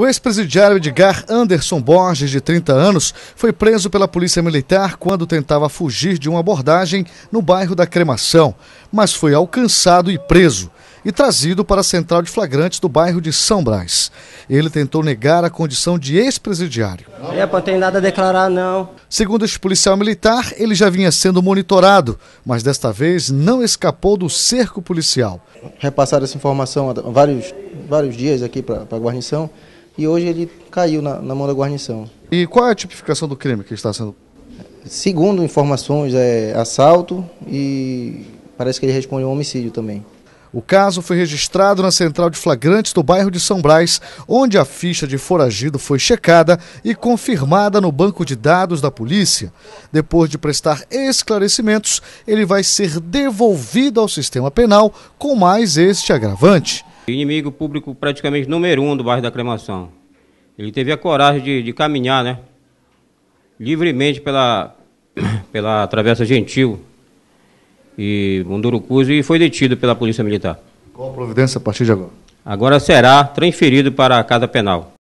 O ex-presidiário Edgar Anderson Borges, de 30 anos, foi preso pela Polícia Militar quando tentava fugir de uma abordagem no bairro da Cremação, mas foi alcançado e preso e trazido para a central de flagrantes do bairro de São Brás. Ele tentou negar a condição de ex-presidiário. É, não tem nada a declarar, não. Segundo este policial militar, ele já vinha sendo monitorado, mas desta vez não escapou do cerco policial. Repassaram essa informação há vários, vários dias aqui para a guarnição e hoje ele caiu na, na mão da guarnição. E qual é a tipificação do crime que está sendo? Segundo informações, é assalto e parece que ele responde um homicídio também. O caso foi registrado na central de flagrantes do bairro de São Brás, onde a ficha de foragido foi checada e confirmada no banco de dados da polícia. Depois de prestar esclarecimentos, ele vai ser devolvido ao sistema penal com mais este agravante. Inimigo público praticamente número um do bairro da Cremação. Ele teve a coragem de, de caminhar, né? Livremente pela, pela Travessa Gentil e Mundurucus e foi detido pela Polícia Militar. Qual a providência a partir de agora? Agora será transferido para a Casa Penal.